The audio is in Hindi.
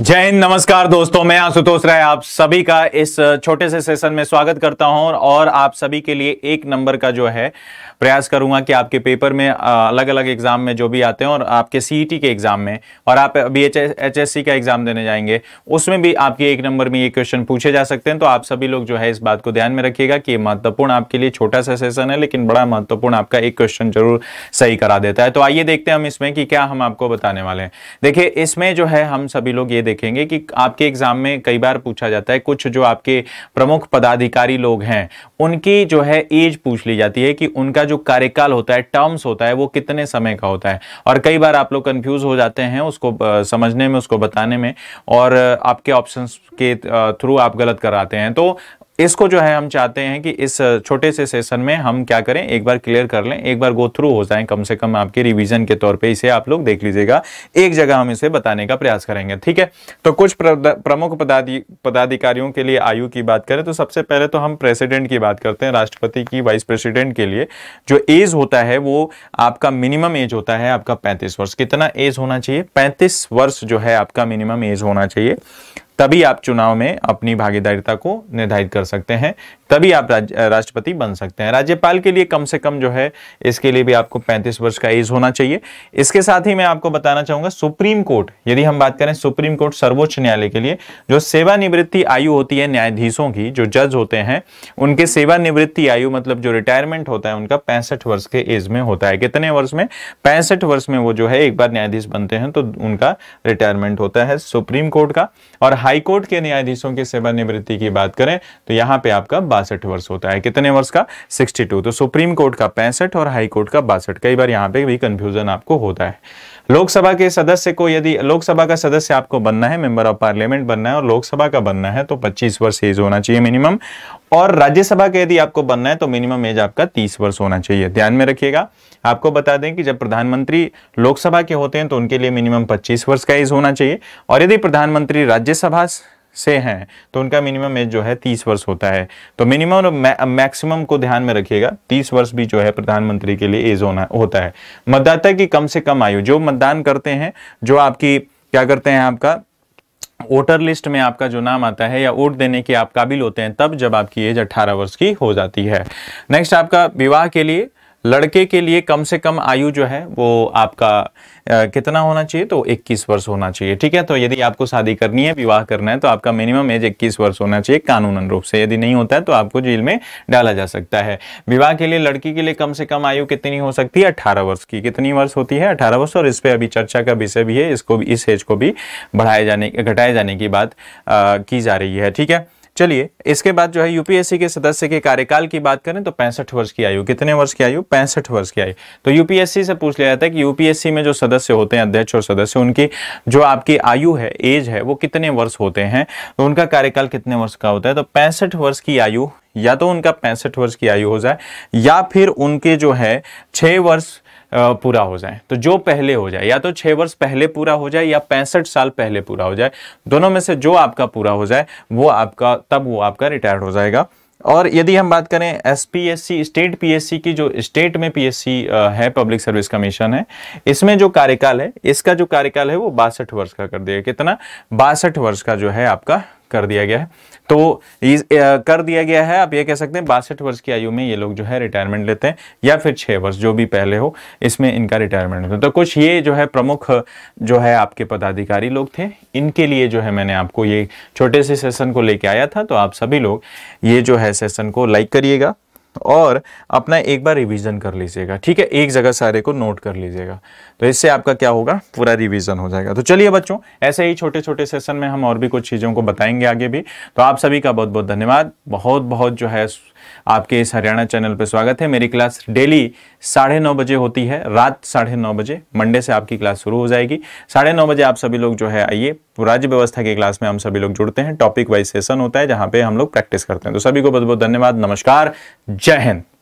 जय हिंद नमस्कार दोस्तों मैं आशुतोष राय आप सभी का इस छोटे से सेशन में स्वागत करता हूं और आप सभी के लिए एक नंबर का जो है प्रयास करूंगा कि आपके पेपर में अलग अलग एग्जाम में जो भी आते हैं और आपके सीई e के एग्जाम में और आप बी एच का एग्जाम देने जाएंगे उसमें भी आपके एक नंबर में ये क्वेश्चन पूछे जा सकते हैं तो आप सभी लोग जो है इस बात को ध्यान में रखिएगा कि महत्वपूर्ण आपके लिए छोटा सा सेशन है लेकिन बड़ा महत्वपूर्ण आपका एक क्वेश्चन जरूर सही करा देता है तो आइए देखते हैं हम इसमें कि क्या हम आपको बताने वाले हैं देखिए इसमें जो है हम सभी लोग ये देखेंगे कि आपके एग्जाम में कई बार पूछा जाता है कुछ जो आपके प्रमुख पदाधिकारी लोग हैं उनकी जो है एज पूछ ली जाती है कि उनका जो कार्यकाल होता है टर्म्स होता है वो कितने समय का होता है और कई बार आप लोग कंफ्यूज हो जाते हैं उसको समझने में उसको बताने में और आपके ऑप्शन के थ्रू आप गलत कराते हैं तो इसको जो है हम चाहते हैं कि इस छोटे से सेशन में हम क्या करें एक बार क्लियर कर लें एक बार गो थ्रू हो जाए कम से कम आपके रिवीजन के तौर पे इसे आप लोग देख लीजिएगा एक जगह हम इसे बताने का प्रयास करेंगे ठीक है तो कुछ प्रमुख पदाधि पदाधिकारियों के लिए आयु की बात करें तो सबसे पहले तो हम प्रेसिडेंट की बात करते हैं राष्ट्रपति की वाइस प्रेसिडेंट के लिए जो एज होता है वो आपका मिनिमम एज होता है आपका पैंतीस वर्ष कितना एज होना चाहिए पैंतीस वर्ष जो है आपका मिनिमम एज होना चाहिए तभी आप चुनाव में अपनी भागीदारिता को निर्धारित कर सकते हैं तभी आप राष्ट्रपति बन सकते हैं राज्यपाल के लिए कम से कम जो है इसके लिए भी आपको 35 वर्ष का एज होना चाहिए इसके साथ ही मैं आपको बताना चाहूंगा सुप्रीम कोर्ट यदि हम बात करें सुप्रीम कोर्ट सर्वोच्च न्यायालय के लिए जो सेवानिवृत्ति आयु होती है न्यायाधीशों की जो जज होते हैं उनके सेवानिवृत्ति आयु मतलब जो रिटायरमेंट होता है उनका पैंसठ वर्ष के एज में होता है कितने वर्ष में पैंसठ वर्ष में वो जो है एक बार न्यायाधीश बनते हैं तो उनका रिटायरमेंट होता है सुप्रीम कोर्ट का और हाईकोर्ट के न्यायाधीशों की सेवानिवृत्ति की बात करें तो यहाँ पे आपका बासठ वर्ष होता है कितने वर्ष का 62 तो सुप्रीम कोर्ट का पैंसठ और हाई कोर्ट का बासठ कई बार यहाँ पे भी कंफ्यूजन आपको होता है लोकसभा के सदस्य को यदि लोकसभा का सदस्य आपको बनना है मेंबर ऑफ पार्लियामेंट बनना है और लोकसभा का बनना है तो 25 वर्ष एज होना चाहिए मिनिमम और राज्यसभा का यदि आपको बनना है तो मिनिमम एज आपका 30 वर्ष होना चाहिए ध्यान में रखिएगा आपको बता दें कि जब प्रधानमंत्री लोकसभा के होते हैं तो उनके लिए मिनिमम पच्चीस वर्ष का एज होना चाहिए और यदि प्रधानमंत्री राज्यसभा से हैं तो उनका मिनिमम एज जो है तीस वर्ष होता है तो मिनिमम और मैक्सिमम को ध्यान में रखिएगा तीस वर्ष भी जो है प्रधानमंत्री के लिए एज होना होता है मतदाता की कम से कम आयु जो मतदान करते हैं जो आपकी क्या करते हैं आपका वोटर लिस्ट में आपका जो नाम आता है या वोट देने के आप काबिल होते हैं तब जब आपकी एज 18 वर्ष की हो जाती है नेक्स्ट आपका विवाह के लिए लड़के के लिए कम से कम आयु जो है वो आपका आ, कितना होना चाहिए तो 21 वर्ष होना चाहिए ठीक है तो यदि आपको शादी करनी है विवाह करना है तो आपका मिनिमम एज 21 वर्ष होना चाहिए कानूनन रूप से यदि नहीं होता है तो आपको जेल में डाला जा सकता है विवाह के लिए लड़की के लिए कम से कम आयु कितनी हो सकती है अट्ठारह वर्ष की कितनी वर्ष होती है अठारह वर्ष और इस पर अभी चर्चा का विषय भी है इसको भी इस एज को भी बढ़ाए जाने घटाए जाने की बात की जा रही है ठीक है चलिए इसके बाद जो है यूपीएससी के सदस्य के कार्यकाल की बात करें तो पैंसठ वर्ष की आयु कितने वर्ष की आयु पैंसठ वर्ष की आयु तो यूपीएससी से पूछ लिया जाता है कि यूपीएससी में जो सदस्य होते हैं अध्यक्ष और सदस्य उनकी जो आपकी आयु है एज है वो कितने वर्ष होते हैं तो उनका कार्यकाल कितने वर्ष का होता है तो पैंसठ वर्ष की आयु या तो उनका पैंसठ वर्ष की आयु हो जाए या फिर उनके जो है छः वर्ष पूरा हो जाए तो जो पहले हो जाए या तो छह वर्ष पहले पूरा हो जाए या पैंसठ साल पहले पूरा हो जाए दोनों में से जो आपका पूरा हो जाए वो आपका तब वो आपका रिटायर्ड हो जाएगा और यदि हम बात करें S P S C state P S C की जो स्टेट में पी एस सी है पब्लिक सर्विस कमीशन है इसमें जो कार्यकाल है इसका जो कार्यकाल है वो बासठ वर्ष का कर दिया कितना बासठ वर्ष का जो है आपका कर दिया गया है तो इस कर दिया गया है आप ये कह सकते हैं बासठ वर्ष की आयु में ये लोग जो है रिटायरमेंट लेते हैं या फिर छः वर्ष जो भी पहले हो इसमें इनका रिटायरमेंट होता है तो कुछ ये जो है प्रमुख जो है आपके पदाधिकारी लोग थे इनके लिए जो है मैंने आपको ये छोटे से सेशन को लेके आया था तो आप सभी लोग ये जो है सेशन को लाइक करिएगा और अपना एक बार रिवीजन कर लीजिएगा ठीक है एक जगह सारे को नोट कर लीजिएगा तो इससे आपका क्या होगा पूरा रिवीजन हो जाएगा तो चलिए बच्चों ऐसे ही छोटे छोटे सेशन में हम और भी कुछ चीज़ों को बताएंगे आगे भी तो आप सभी का बहुत बहुत धन्यवाद बहुत बहुत जो है आपके इस हरियाणा चैनल पर स्वागत है मेरी क्लास डेली साढ़े नौ बजे होती है रात साढ़े नौ बजे मंडे से आपकी क्लास शुरू हो जाएगी साढ़े नौ बजे आप सभी लोग जो है आइए राज्य व्यवस्था की क्लास में हम सभी लोग जुड़ते हैं टॉपिक वाइज सेशन होता है जहाँ पे हम लोग प्रैक्टिस करते हैं तो सभी को बहुत बहुत धन्यवाद नमस्कार जय हिंद